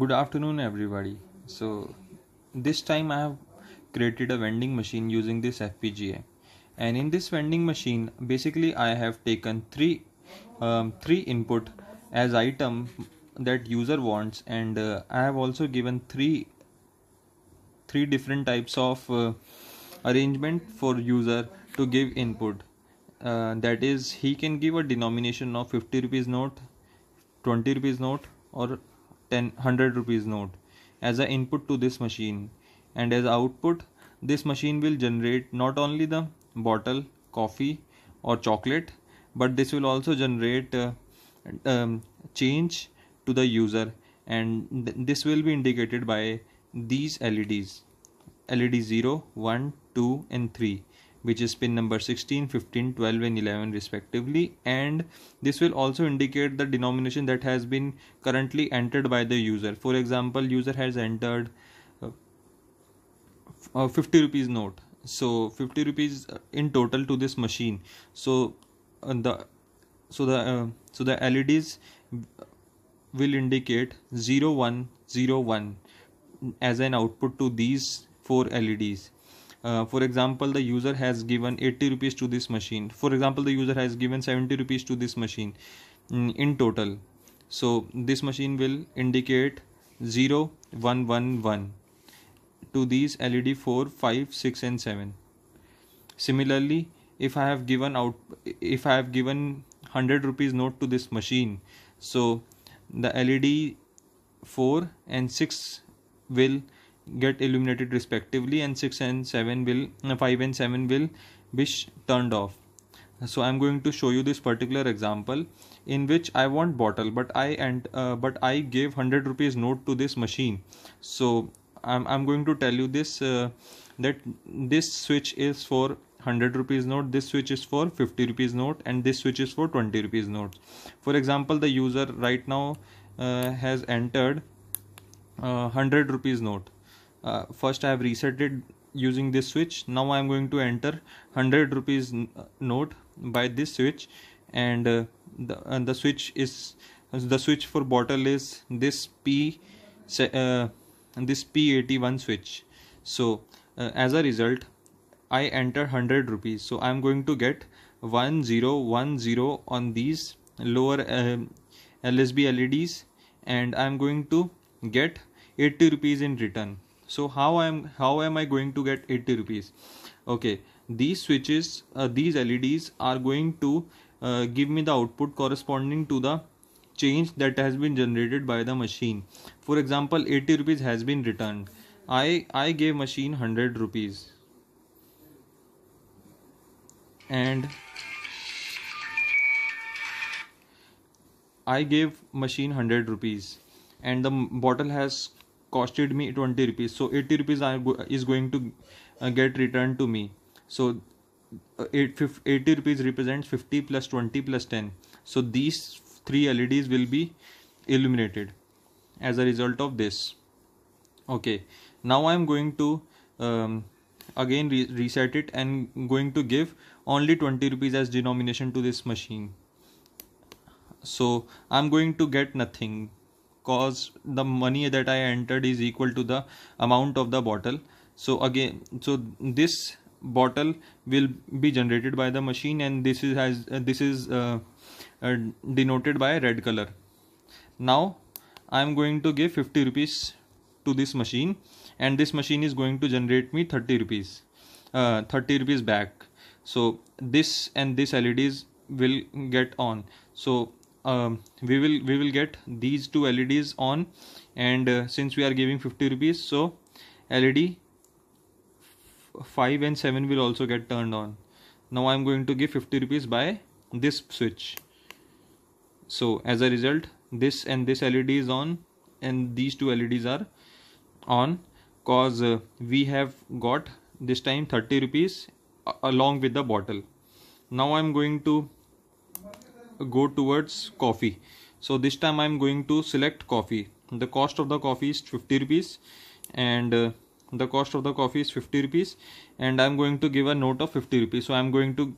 good afternoon everybody so this time i have created a vending machine using this fpga and in this vending machine basically i have taken three um, three input as item that user wants and uh, i have also given three three different types of uh, arrangement for user to give input uh, that is he can give a denomination of 50 rupees note 20 rupees note or 100 rupees note as an input to this machine and as output this machine will generate not only the bottle coffee or chocolate but this will also generate uh, um, change to the user and th- this will be indicated by these LEDs LED 0 1 2 and 3 which is pin number 16 15 12 and 11 respectively and this will also indicate the denomination that has been currently entered by the user for example user has entered a uh, uh, 50 rupees note so 50 rupees uh, in total to this machine so the so the uh, so the leds will indicate 0101 as an output to these four leds uh, for example the user has given 80 rupees to this machine for example the user has given 70 rupees to this machine mm, in total so this machine will indicate 0 1 1 1 to these led 4 5 6 and 7 similarly if i have given out if i have given 100 rupees note to this machine so the led 4 and 6 will get illuminated respectively and 6 and 7 will uh, 5 and 7 will be turned off so i'm going to show you this particular example in which i want bottle but i and uh, but i gave 100 rupees note to this machine so i'm, I'm going to tell you this uh, that this switch is for 100 rupees note this switch is for 50 rupees note and this switch is for 20 rupees note for example the user right now uh, has entered uh, 100 rupees note uh, first i have reset it using this switch now i am going to enter 100 rupees uh, note by this switch and uh, the and uh, the switch is the switch for bottle is this p uh, this p81 switch so uh, as a result i enter 100 rupees so i'm going to get 1010 on these lower um, lsb leds and i'm going to get 80 rupees in return so how am how am i going to get 80 rupees okay these switches uh, these leds are going to uh, give me the output corresponding to the change that has been generated by the machine for example 80 rupees has been returned i i gave machine 100 rupees and i gave machine 100 rupees and the bottle has costed me 20 rupees so 80 rupees is going to uh, get returned to me so uh, 8, 80 rupees represents 50 plus 20 plus 10 so these three leds will be illuminated as a result of this okay now i am going to um, again re- reset it and going to give only 20 rupees as denomination to this machine so i'm going to get nothing cause the money that i entered is equal to the amount of the bottle so again so this bottle will be generated by the machine and this is has uh, this is uh, uh, denoted by red color now i am going to give 50 rupees to this machine and this machine is going to generate me 30 rupees uh, 30 rupees back so this and this leds will get on so um, we will we will get these two leds on and uh, since we are giving 50 rupees so led 5 and 7 will also get turned on now i'm going to give 50 rupees by this switch so as a result this and this led is on and these two leds are on cause uh, we have got this time 30 rupees uh, along with the bottle now i'm going to go towards coffee so this time i'm going to select coffee the cost of the coffee is 50 rupees and uh, the cost of the coffee is 50 rupees and i'm going to give a note of 50 rupees so i'm going to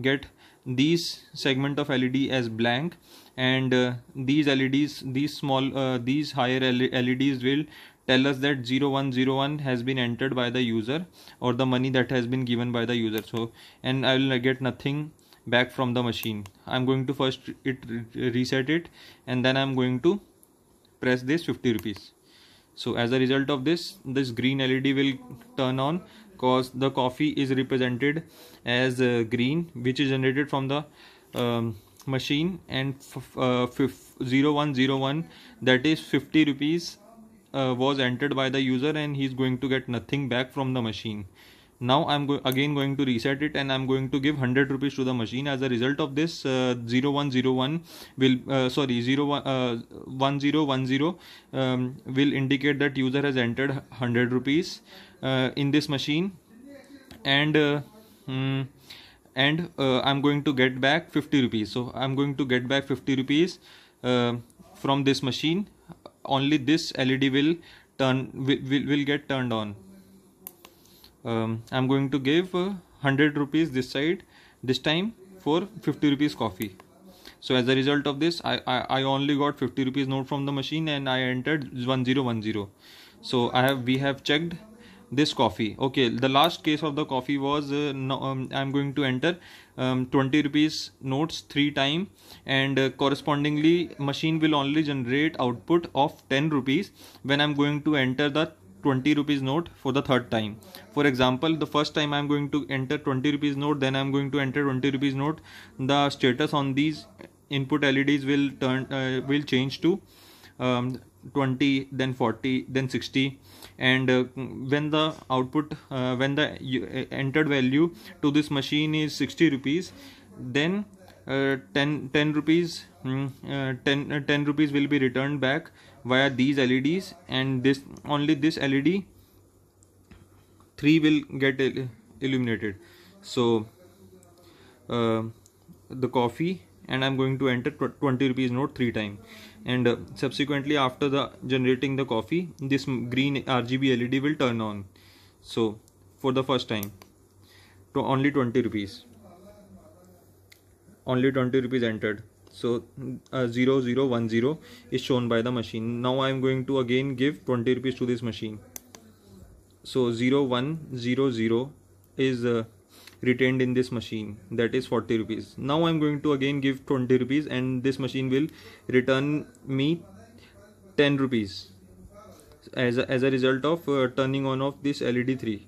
get these segment of led as blank and uh, these leds these small uh, these higher leds will tell us that 0101 has been entered by the user or the money that has been given by the user so and i will get nothing back from the machine i'm going to first it reset it and then i'm going to press this 50 rupees so as a result of this this green led will turn on cause the coffee is represented as uh, green which is generated from the um, machine and uh, 0101 that is 50 rupees uh, was entered by the user and he's going to get nothing back from the machine now I'm go- again going to reset it and I'm going to give 100 rupees to the machine as a result of this uh, 0101 will uh, sorry 01, uh, um, will indicate that user has entered 100 rupees uh, in this machine and uh, hmm, and uh, I'm going to get back 50 rupees so I'm going to get back 50 rupees uh, from this machine only this LED will turn will, will, will get turned on um, i'm going to give uh, 100 rupees this side this time for 50 rupees coffee so as a result of this I, I, I only got 50 rupees note from the machine and i entered 1010 so i have we have checked this coffee okay the last case of the coffee was uh, no, um, i'm going to enter um, 20 rupees notes three time and uh, correspondingly machine will only generate output of 10 rupees when i'm going to enter the 20 rupees note for the third time for example the first time i am going to enter 20 rupees note then i am going to enter 20 rupees note the status on these input leds will turn uh, will change to um, 20 then 40 then 60 and uh, when the output uh, when the uh, entered value to this machine is 60 rupees then uh, 10 10 rupees hmm, uh, 10 uh, 10 rupees will be returned back via these leds and this only this led 3 will get illuminated so uh, the coffee and i'm going to enter 20 rupees note three times, and uh, subsequently after the generating the coffee this green rgb led will turn on so for the first time to only 20 rupees only 20 rupees entered so uh, 0010 is shown by the machine now i am going to again give 20 rupees to this machine so 0100 is uh, retained in this machine that is 40 rupees now i'm going to again give 20 rupees and this machine will return me 10 rupees as a, as a result of uh, turning on of this led 3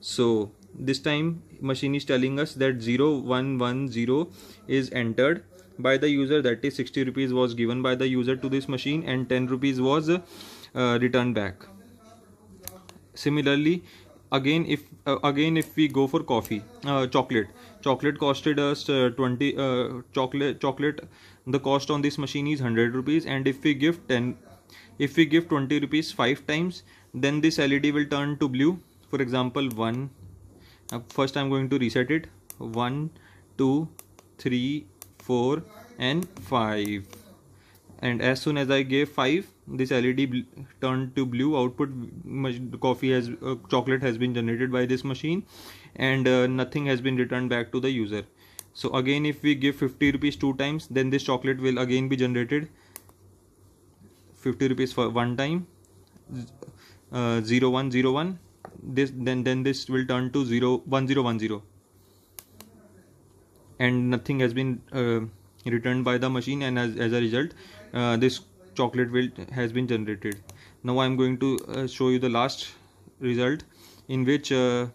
so this time machine is telling us that 0110 is entered by the user that is 60 rupees was given by the user to this machine and 10 rupees was uh, returned back similarly again if uh, again if we go for coffee uh, chocolate chocolate costed us uh, 20 uh, chocolate chocolate the cost on this machine is 100 rupees and if we give 10 if we give 20 rupees 5 times then this led will turn to blue for example 1 now first i'm going to reset it 1 2 3 4 and 5 and as soon as i gave 5 this led turned to blue output coffee has uh, chocolate has been generated by this machine and uh, nothing has been returned back to the user so again if we give 50 rupees two times then this chocolate will again be generated 50 rupees for one time uh, 0101 this then then this will turn to 0 0 and nothing has been uh, returned by the machine and as, as a result uh, this chocolate will has been generated now i'm going to uh, show you the last result in which uh,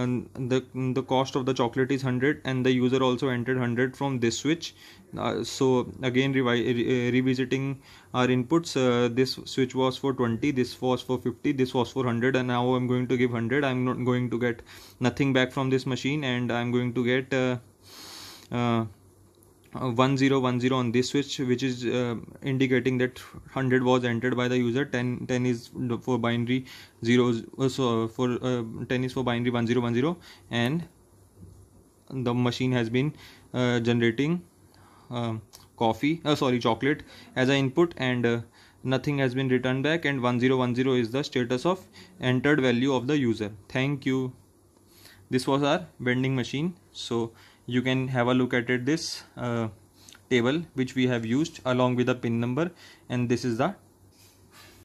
and the the cost of the chocolate is 100 and the user also entered 100 from this switch uh, so again revi- uh, revisiting our inputs uh, this switch was for 20 this was for 50 this was for 100 and now i'm going to give 100 i'm not going to get nothing back from this machine and i'm going to get uh, uh 1010 on this switch which is uh, indicating that 100 was entered by the user 10 10 is for binary 0 uh, so for uh, 10 is for binary 1010 and the machine has been uh, generating uh, coffee uh, sorry chocolate as an input and nothing has been returned back and 1010 is the status of entered value of the user thank you this was our vending machine so you can have a look at it this uh, table which we have used along with the pin number and this is the